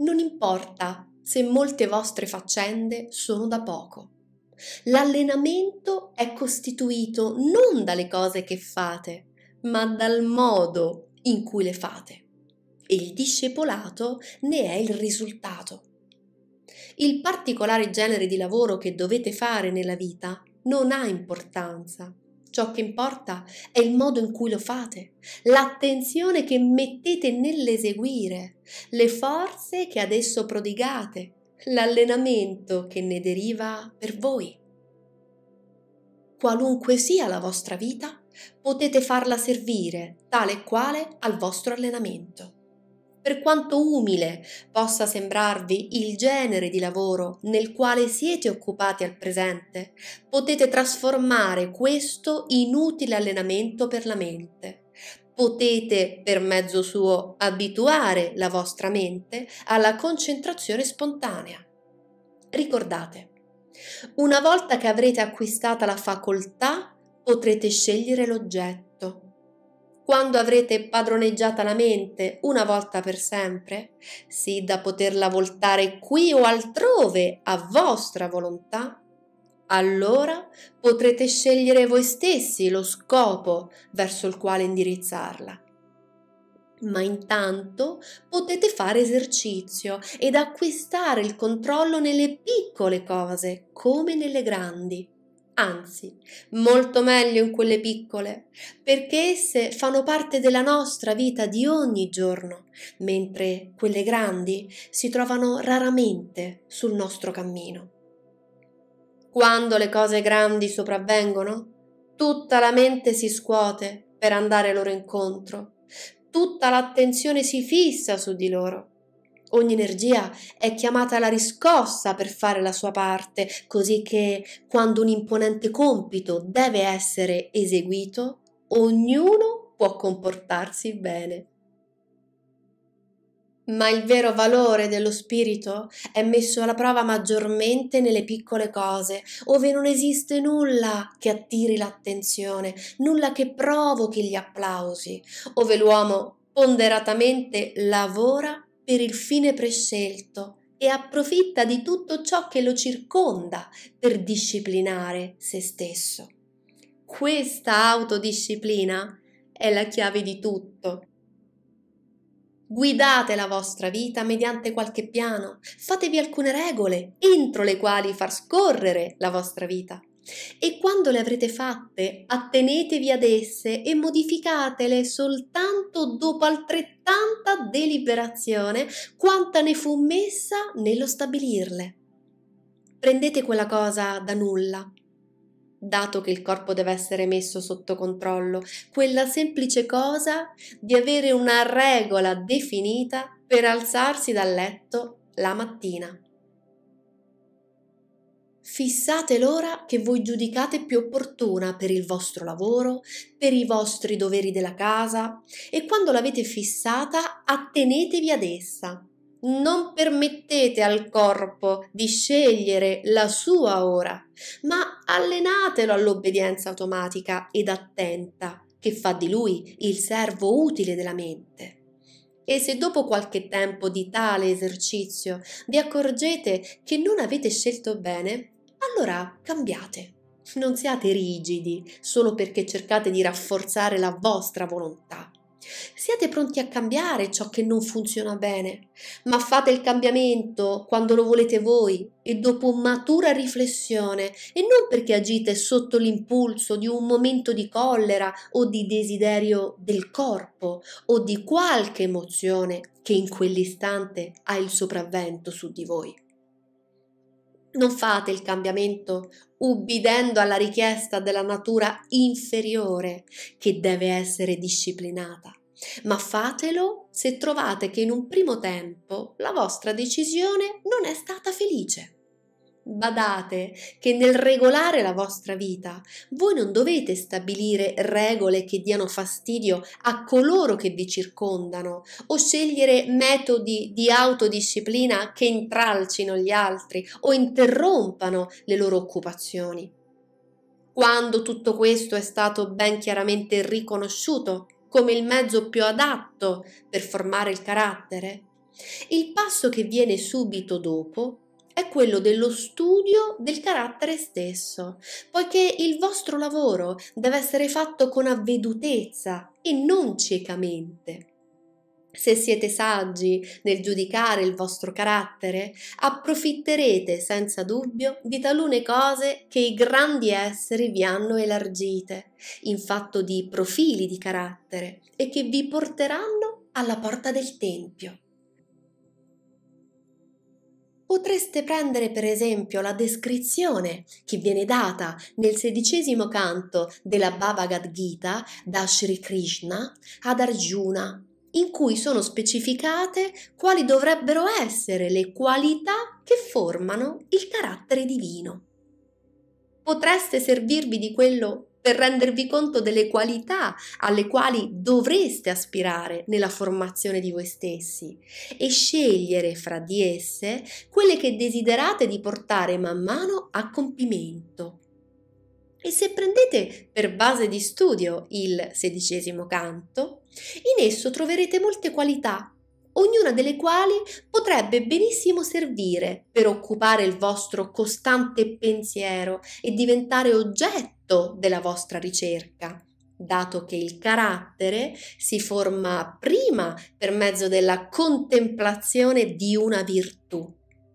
Non importa se molte vostre faccende sono da poco. L'allenamento è costituito non dalle cose che fate, ma dal modo in cui le fate. E il discepolato ne è il risultato. Il particolare genere di lavoro che dovete fare nella vita non ha importanza. Ciò che importa è il modo in cui lo fate, l'attenzione che mettete nell'eseguire, le forze che adesso prodigate, l'allenamento che ne deriva per voi. Qualunque sia la vostra vita, potete farla servire tale e quale al vostro allenamento. Per quanto umile possa sembrarvi il genere di lavoro nel quale siete occupati al presente, potete trasformare questo in utile allenamento per la mente. Potete, per mezzo suo, abituare la vostra mente alla concentrazione spontanea. Ricordate, una volta che avrete acquistata la facoltà, potrete scegliere l'oggetto quando avrete padroneggiata la mente una volta per sempre, sì da poterla voltare qui o altrove a vostra volontà, allora potrete scegliere voi stessi lo scopo verso il quale indirizzarla. Ma intanto potete fare esercizio ed acquistare il controllo nelle piccole cose come nelle grandi anzi, molto meglio in quelle piccole, perché esse fanno parte della nostra vita di ogni giorno, mentre quelle grandi si trovano raramente sul nostro cammino. Quando le cose grandi sopravvengono, tutta la mente si scuote per andare loro incontro, tutta l'attenzione si fissa su di loro Ogni energia è chiamata alla riscossa per fare la sua parte, così che quando un imponente compito deve essere eseguito, ognuno può comportarsi bene. Ma il vero valore dello spirito è messo alla prova maggiormente nelle piccole cose, ove non esiste nulla che attiri l'attenzione, nulla che provochi gli applausi, ove l'uomo ponderatamente lavora per il fine prescelto e approfitta di tutto ciò che lo circonda per disciplinare se stesso. Questa autodisciplina è la chiave di tutto. Guidate la vostra vita mediante qualche piano, fatevi alcune regole entro le quali far scorrere la vostra vita e quando le avrete fatte attenetevi ad esse e modificatele soltanto dopo altrettanta deliberazione quanta ne fu messa nello stabilirle. Prendete quella cosa da nulla. Dato che il corpo deve essere messo sotto controllo, quella semplice cosa di avere una regola definita per alzarsi dal letto la mattina. Fissate l'ora che voi giudicate più opportuna per il vostro lavoro, per i vostri doveri della casa e quando l'avete fissata attenetevi ad essa. Non permettete al corpo di scegliere la sua ora, ma allenatelo all'obbedienza automatica ed attenta che fa di lui il servo utile della mente. E se dopo qualche tempo di tale esercizio vi accorgete che non avete scelto bene, allora cambiate. Non siate rigidi solo perché cercate di rafforzare la vostra volontà. Siate pronti a cambiare ciò che non funziona bene, ma fate il cambiamento quando lo volete voi e dopo matura riflessione e non perché agite sotto l'impulso di un momento di collera o di desiderio del corpo o di qualche emozione che in quell'istante ha il sopravvento su di voi. Non fate il cambiamento ubbidendo alla richiesta della natura inferiore che deve essere disciplinata, ma fatelo se trovate che in un primo tempo la vostra decisione non è stata felice. Badate che nel regolare la vostra vita voi non dovete stabilire regole che diano fastidio a coloro che vi circondano o scegliere metodi di autodisciplina che intralcino gli altri o interrompano le loro occupazioni. Quando tutto questo è stato ben chiaramente riconosciuto come il mezzo più adatto per formare il carattere, il passo che viene subito dopo è quello dello studio del carattere stesso, poiché il vostro lavoro deve essere fatto con avvedutezza e non ciecamente. Se siete saggi nel giudicare il vostro carattere, approfitterete senza dubbio di talune cose che i grandi esseri vi hanno elargite, in fatto di profili di carattere, e che vi porteranno alla porta del Tempio. Potreste prendere per esempio la descrizione che viene data nel sedicesimo canto della Bhagavad Gita da Sri Krishna ad Arjuna, in cui sono specificate quali dovrebbero essere le qualità che formano il carattere divino. Potreste servirvi di quello per rendervi conto delle qualità alle quali dovreste aspirare nella formazione di voi stessi e scegliere fra di esse quelle che desiderate di portare man mano a compimento. E se prendete per base di studio il sedicesimo canto, in esso troverete molte qualità, ognuna delle quali potrebbe benissimo servire per occupare il vostro costante pensiero e diventare oggetto frutto della vostra ricerca, dato che il carattere si forma prima per mezzo della contemplazione di una virtù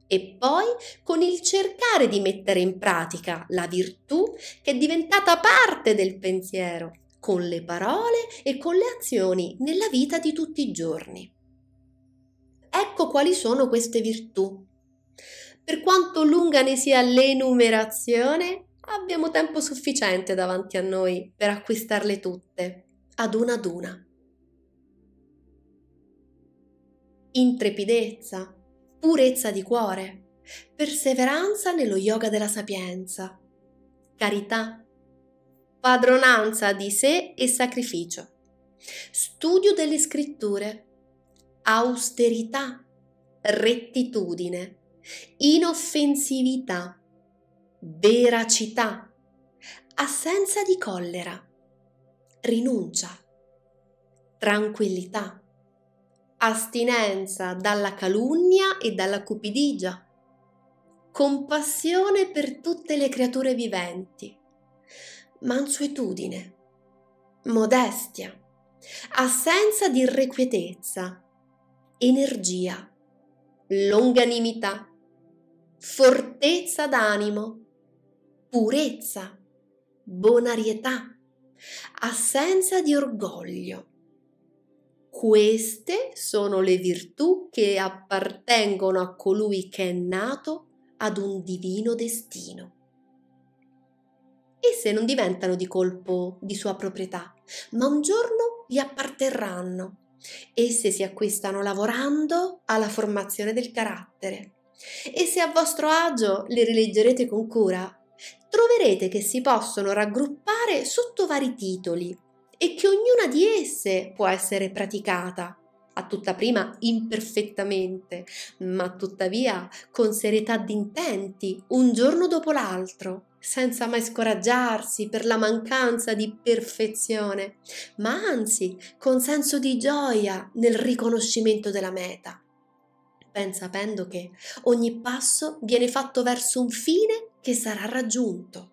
e poi con il cercare di mettere in pratica la virtù che è diventata parte del pensiero, con le parole e con le azioni nella vita di tutti i giorni. Ecco quali sono queste virtù. Per quanto lunga ne sia l'enumerazione, abbiamo tempo sufficiente davanti a noi per acquistarle tutte, ad una ad una. Intrepidezza, purezza di cuore, perseveranza nello yoga della sapienza, carità, padronanza di sé e sacrificio, studio delle scritture, austerità, rettitudine, inoffensività veracità, assenza di collera, rinuncia, tranquillità, astinenza dalla calunnia e dalla cupidigia, compassione per tutte le creature viventi, mansuetudine, modestia, assenza di irrequietezza, energia, longanimità, fortezza d'animo, purezza, bonarietà, assenza di orgoglio. Queste sono le virtù che appartengono a colui che è nato ad un divino destino. Esse non diventano di colpo di sua proprietà, ma un giorno gli apparterranno. Esse si acquistano lavorando alla formazione del carattere. E se a vostro agio le rileggerete con cura, troverete che si possono raggruppare sotto vari titoli e che ognuna di esse può essere praticata, a tutta prima imperfettamente, ma tuttavia con serietà d'intenti, un giorno dopo l'altro, senza mai scoraggiarsi per la mancanza di perfezione, ma anzi con senso di gioia nel riconoscimento della meta ben sapendo che ogni passo viene fatto verso un fine che sarà raggiunto.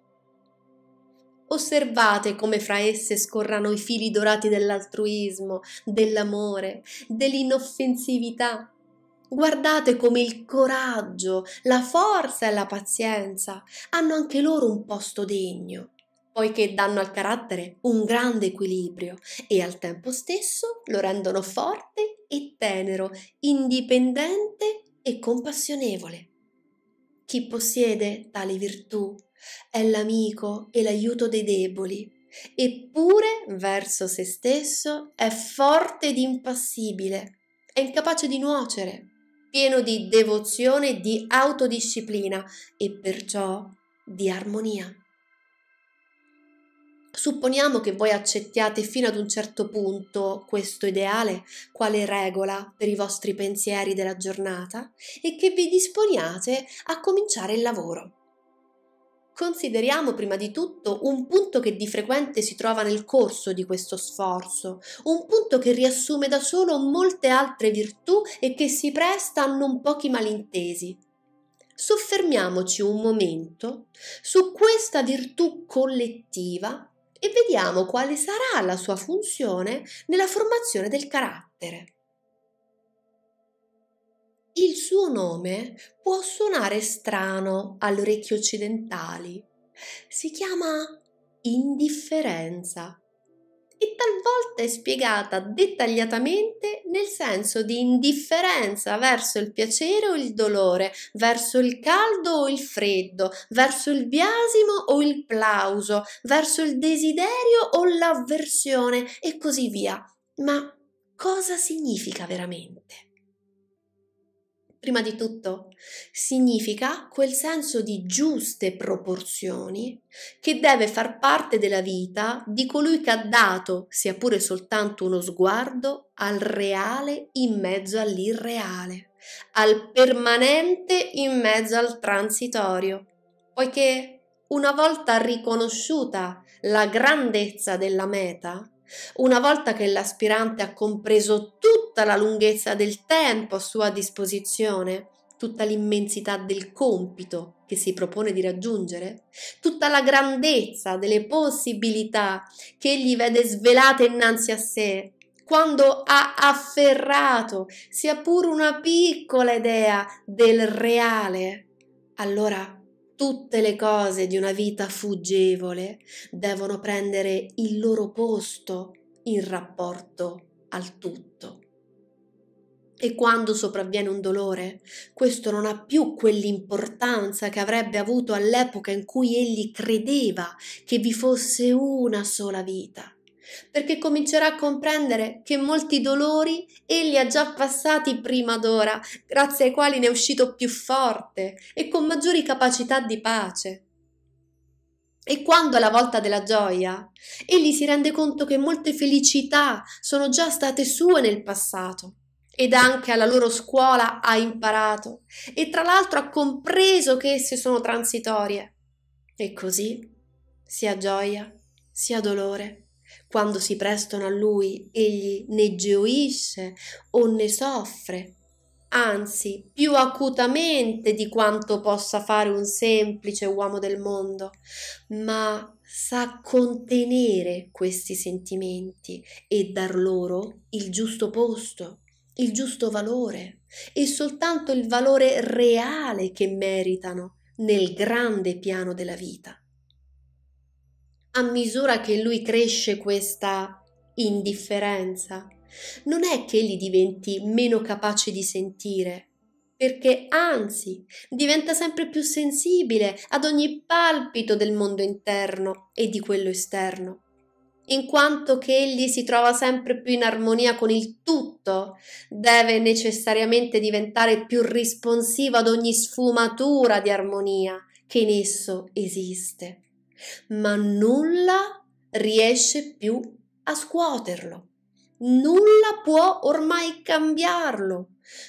Osservate come fra esse scorrano i fili dorati dell'altruismo, dell'amore, dell'inoffensività. Guardate come il coraggio, la forza e la pazienza hanno anche loro un posto degno, poiché danno al carattere un grande equilibrio e al tempo stesso lo rendono forte e tenero, indipendente e compassionevole. Chi possiede tale virtù è l'amico e l'aiuto dei deboli, eppure verso se stesso è forte ed impassibile, è incapace di nuocere, pieno di devozione e di autodisciplina e perciò di armonia. Supponiamo che voi accettiate fino ad un certo punto questo ideale quale regola per i vostri pensieri della giornata e che vi disponiate a cominciare il lavoro. Consideriamo prima di tutto un punto che di frequente si trova nel corso di questo sforzo, un punto che riassume da solo molte altre virtù e che si presta a non pochi malintesi, soffermiamoci un momento su questa virtù collettiva e vediamo quale sarà la sua funzione nella formazione del carattere. Il suo nome può suonare strano alle orecchie occidentali. Si chiama indifferenza e talvolta è spiegata dettagliatamente nel senso di indifferenza verso il piacere o il dolore, verso il caldo o il freddo, verso il biasimo o il plauso, verso il desiderio o l'avversione e così via. Ma cosa significa veramente? prima di tutto, significa quel senso di giuste proporzioni che deve far parte della vita di colui che ha dato, sia pure soltanto uno sguardo, al reale in mezzo all'irreale, al permanente in mezzo al transitorio, poiché una volta riconosciuta la grandezza della meta, una volta che l'aspirante ha compreso tutta la lunghezza del tempo a sua disposizione, tutta l'immensità del compito che si propone di raggiungere, tutta la grandezza delle possibilità che egli vede svelate innanzi a sé, quando ha afferrato sia pure una piccola idea del reale, allora Tutte le cose di una vita fuggevole devono prendere il loro posto in rapporto al tutto. E quando sopravviene un dolore, questo non ha più quell'importanza che avrebbe avuto all'epoca in cui egli credeva che vi fosse una sola vita perché comincerà a comprendere che molti dolori egli ha già passati prima d'ora, grazie ai quali ne è uscito più forte e con maggiori capacità di pace. E quando è la volta della gioia, egli si rende conto che molte felicità sono già state sue nel passato ed anche alla loro scuola ha imparato e tra l'altro ha compreso che esse sono transitorie. E così sia gioia sia dolore quando si prestano a lui, egli ne gioisce o ne soffre, anzi più acutamente di quanto possa fare un semplice uomo del mondo, ma sa contenere questi sentimenti e dar loro il giusto posto, il giusto valore e soltanto il valore reale che meritano nel grande piano della vita a misura che lui cresce questa indifferenza, non è che egli diventi meno capace di sentire, perché anzi diventa sempre più sensibile ad ogni palpito del mondo interno e di quello esterno, in quanto che egli si trova sempre più in armonia con il tutto, deve necessariamente diventare più responsivo ad ogni sfumatura di armonia che in esso esiste ma nulla riesce più a scuoterlo. Nulla può ormai cambiarlo,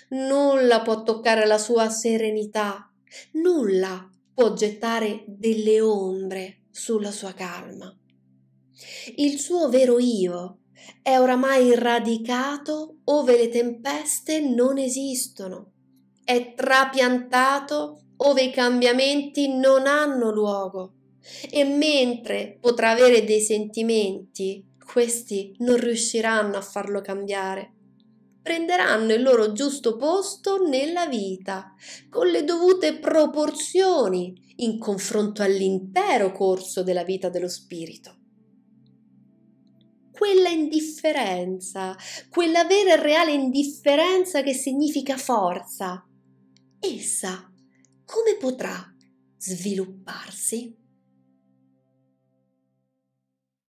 nulla può toccare la sua serenità, nulla può gettare delle ombre sulla sua calma. Il suo vero io è oramai radicato ove le tempeste non esistono, è trapiantato ove i cambiamenti non hanno luogo e mentre potrà avere dei sentimenti, questi non riusciranno a farlo cambiare. Prenderanno il loro giusto posto nella vita, con le dovute proporzioni in confronto all'intero corso della vita dello spirito quella indifferenza, quella vera e reale indifferenza che significa forza. Essa come potrà svilupparsi?